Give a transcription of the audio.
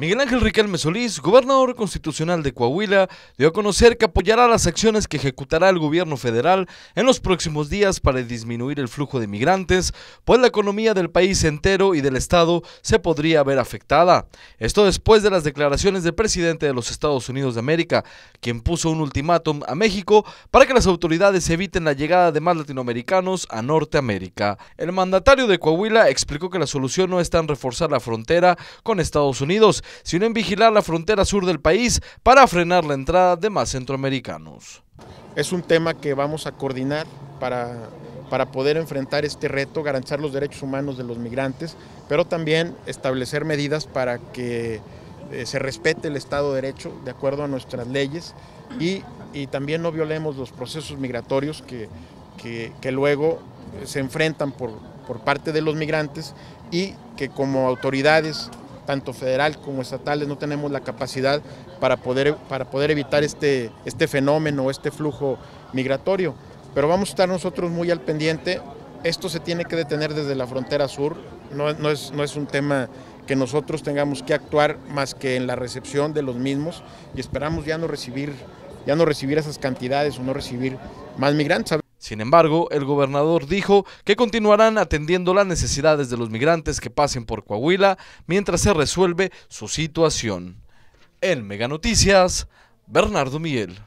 Miguel Ángel Riquel Mesolís, gobernador constitucional de Coahuila, dio a conocer que apoyará las acciones que ejecutará el gobierno federal en los próximos días para disminuir el flujo de migrantes, pues la economía del país entero y del Estado se podría ver afectada. Esto después de las declaraciones del presidente de los Estados Unidos de América, quien puso un ultimátum a México para que las autoridades eviten la llegada de más latinoamericanos a Norteamérica. El mandatario de Coahuila explicó que la solución no está en reforzar la frontera con Estados Unidos, sino en vigilar la frontera sur del país para frenar la entrada de más centroamericanos. Es un tema que vamos a coordinar para, poder enfrentar este reto, garantizar los derechos humanos de los migrantes, pero también establecer medidas para que eh, se respete el Estado de Derecho de acuerdo a nuestras leyes y, también no violemos los procesos migratorios que, que, luego se enfrentan por parte de los migrantes y que como autoridades tanto federal como estatales, no tenemos la capacidad para poder, para poder evitar este, este fenómeno, este flujo migratorio. Pero vamos a estar nosotros muy al pendiente. Esto se tiene que detener desde la frontera sur, no, es, no es un tema que nosotros tengamos que actuar más que en la recepción de los mismos y esperamos ya no recibir, ya no recibir esas cantidades o no recibir más migrantes. Sin embargo, el gobernador dijo que continuarán atendiendo las necesidades de los migrantes que pasen por Coahuila mientras se resuelve su situación. En Mega Noticias, Bernardo Miguel.